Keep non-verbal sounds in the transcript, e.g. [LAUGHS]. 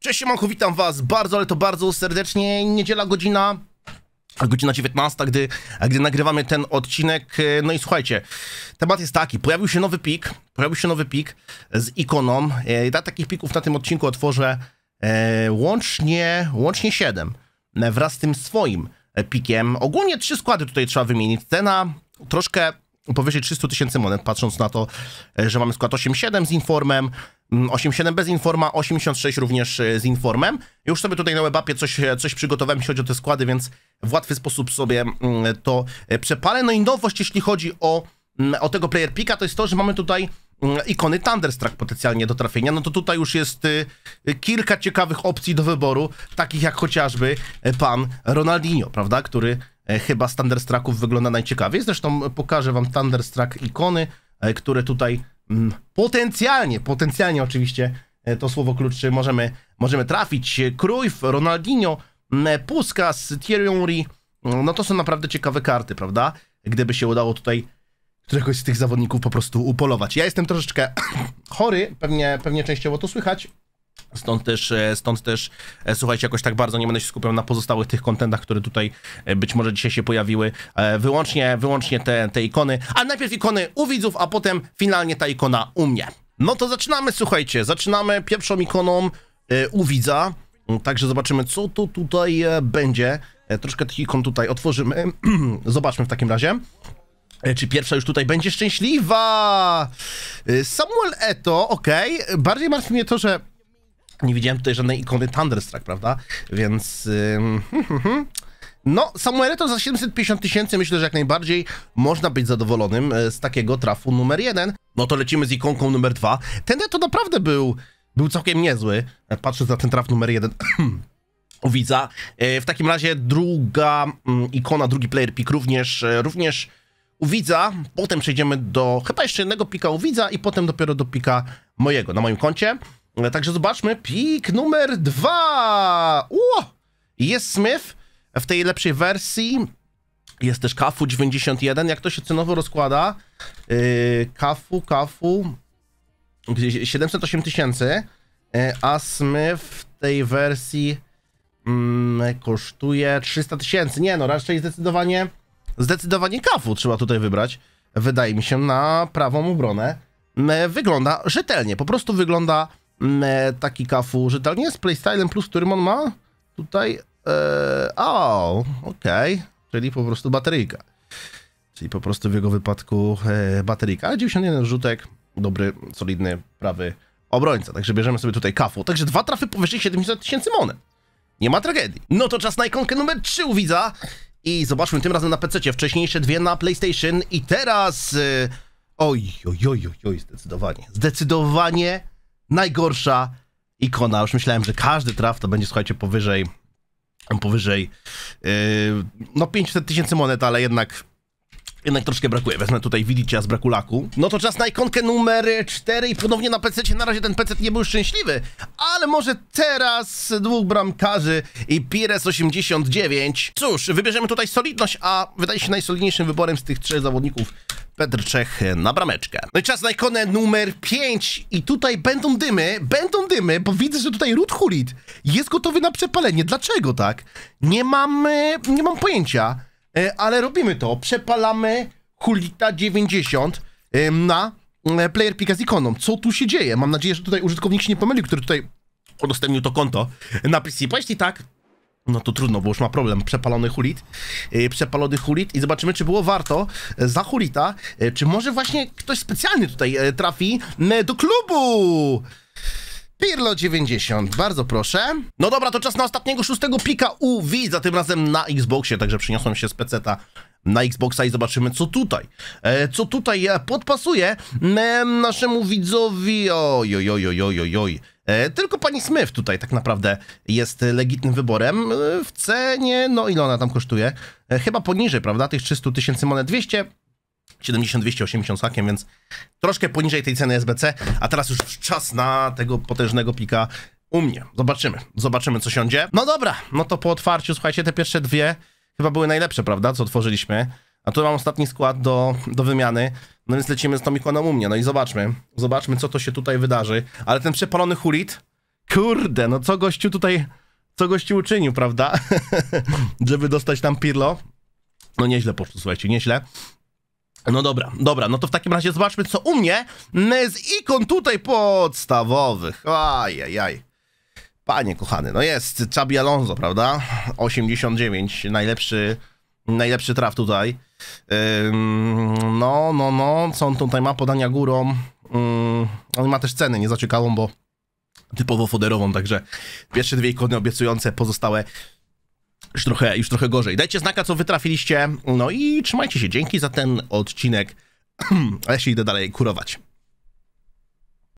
Cześć, Manku, witam was bardzo, ale to bardzo serdecznie. Niedziela, godzina, godzina 19, gdy, gdy nagrywamy ten odcinek. No i słuchajcie, temat jest taki, pojawił się nowy pik, pojawił się nowy pik z ikoną. E, ja takich pików na tym odcinku otworzę e, łącznie, łącznie 7, e, wraz z tym swoim pikiem. Ogólnie trzy składy tutaj trzeba wymienić. Cena troszkę powyżej 300 tysięcy monet, patrząc na to, że mamy skład 8-7 z informem, 8.7 mm, bez informa, 86 również e, z informem. Już sobie tutaj na webapie coś, e, coś przygotowałem, jeśli chodzi o te składy, więc w łatwy sposób sobie mm, to e, przepalę. No i nowość, jeśli chodzi o, mm, o tego player pika, to jest to, że mamy tutaj ikony Thunderstruck potencjalnie do trafienia, no to tutaj już jest y, y, kilka ciekawych opcji do wyboru, takich jak chociażby pan Ronaldinho, prawda, który chyba z Thunderstrucków wygląda najciekawiej. Zresztą pokażę wam Thunderstruck ikony, które tutaj Mm, potencjalnie, potencjalnie oczywiście e, to słowo klucz e, możemy, możemy trafić. E, Cruyff, Ronaldinho, mm, Puskas, Thierry Henry, mm, no to są naprawdę ciekawe karty, prawda? Gdyby się udało tutaj któregoś z tych zawodników po prostu upolować. Ja jestem troszeczkę [COUGHS] chory, pewnie, pewnie częściowo to słychać, Stąd też, e, stąd też, e, słuchajcie, jakoś tak bardzo nie będę się skupiał na pozostałych tych kontentach, które tutaj e, być może dzisiaj się pojawiły. Wyłącznie, wyłącznie te, te ikony, a najpierw ikony u widzów, a potem finalnie ta ikona u mnie. No to zaczynamy, słuchajcie, zaczynamy pierwszą ikoną u widza. Także zobaczymy, co to tutaj będzie. Troszkę tych ikon tutaj otworzymy. [CLEARS THROAT] Zobaczmy w takim razie. Czy pierwsza już tutaj będzie szczęśliwa? Samuel Eto, ok. Bardziej martwi mnie to, że nie widziałem tutaj żadnej ikony Thunderstruck, prawda? Więc... no, hmm, hmm, No, Samueleto za 750 tysięcy myślę, że jak najbardziej można być zadowolonym e, z takiego trafu numer jeden. No to lecimy z ikonką numer dwa. Ten to naprawdę był, był całkiem niezły, patrząc na ten traf numer jeden. u [CLEARS THROAT] widza. E, w takim razie druga mm, ikona, drugi player pick również, e, również u widza. Potem przejdziemy do chyba jeszcze jednego pika u widza i potem dopiero do pika mojego na moim koncie. Także zobaczmy, pik numer dwa! Ło! Jest Smith w tej lepszej wersji. Jest też Kafu 91. Jak to się cenowo rozkłada? Yy, kafu, Kafu... 708 tysięcy. Yy, a Smith w tej wersji mm, kosztuje 300 tysięcy. Nie no, raczej zdecydowanie... Zdecydowanie Kafu trzeba tutaj wybrać. Wydaje mi się na prawą obronę. Yy, wygląda rzetelnie, po prostu wygląda taki kafu, że to nie jest playstylem plus, którym on ma tutaj... E, o, okej, okay. czyli po prostu bateryjka. Czyli po prostu w jego wypadku e, bateryjka. Ale 91 rzutek, dobry, solidny, prawy obrońca. Także bierzemy sobie tutaj kafu. Także dwa trafy powyżej 700 tysięcy monet. Nie ma tragedii. No to czas na ikonkę numer 3 u widza. I zobaczmy tym razem na PC, wcześniejsze dwie na PlayStation i teraz... Oj, oj, oj, oj, oj, zdecydowanie. Zdecydowanie najgorsza ikona. Już myślałem, że każdy traf to będzie, słuchajcie, powyżej powyżej yy, no 500 tysięcy monet, ale jednak jednak troszkę brakuje. Wezmę tutaj, widzicie, z brakulaku. No to czas na ikonkę numer 4 i ponownie na PC. Na razie ten PC nie był szczęśliwy, ale może teraz dwóch bramkarzy i Pires 89. Cóż, wybierzemy tutaj solidność, a wydaje się najsolidniejszym wyborem z tych trzech zawodników Petr Czech na brameczkę. No i czas na ikonę numer 5 i tutaj będą dymy, będą dymy, bo widzę, że tutaj Ruth Hulit jest gotowy na przepalenie. Dlaczego tak? Nie mam, e, nie mam pojęcia. E, ale robimy to. Przepalamy Hulita 90 e, na e, player pika z ikoną. Co tu się dzieje? Mam nadzieję, że tutaj użytkownik się nie pomylił, który tutaj udostępnił to konto na PC. Bo jeśli tak, no to trudno, bo już ma problem. Przepalony hulit. Przepalony hulit i zobaczymy, czy było warto za hulita. Czy może właśnie ktoś specjalny tutaj trafi do klubu? Pirlo 90, bardzo proszę. No dobra, to czas na ostatniego szóstego pika u widza, tym razem na Xboxie, także przyniosłem się z peceta na Xboxa i zobaczymy, co tutaj. E, co tutaj e, podpasuje naszemu widzowi. Oj, oj, oj, oj, oj, oj. E, tylko pani Smith tutaj tak naprawdę jest legitnym wyborem w cenie, no ile ona tam kosztuje? Chyba poniżej, prawda? Tych 300 tysięcy monet, 200 70-280 hakiem, więc troszkę poniżej tej ceny SBC, a teraz już czas na tego potężnego pika u mnie. Zobaczymy, zobaczymy co się dzieje. No dobra, no to po otwarciu, słuchajcie, te pierwsze dwie chyba były najlepsze, prawda, co otworzyliśmy. A tu mam ostatni skład do, do wymiany, no więc lecimy z tą ikoną u mnie, no i zobaczmy, zobaczmy co to się tutaj wydarzy. Ale ten przepalony hulit, kurde, no co gościu tutaj, co gościu uczynił, prawda, [LAUGHS] żeby dostać tam Pirlo. No nieźle prostu, słuchajcie, nieźle. No dobra, dobra, no to w takim razie zobaczmy, co u mnie z ikon tutaj podstawowych. Ajajaj. Panie kochany, no jest Chabi Alonso, prawda? 89, najlepszy, najlepszy traf tutaj. Ym, no, no, no, co on tutaj ma? Podania górą. Ym, on ma też cenę niezaciekawą, bo typowo foderową, także pierwsze dwie ikony obiecujące, pozostałe już trochę, już trochę gorzej. Dajcie znaka, co wytrafiliście. No i trzymajcie się. Dzięki za ten odcinek. [CLEARS THROAT] a ja się idę dalej kurować.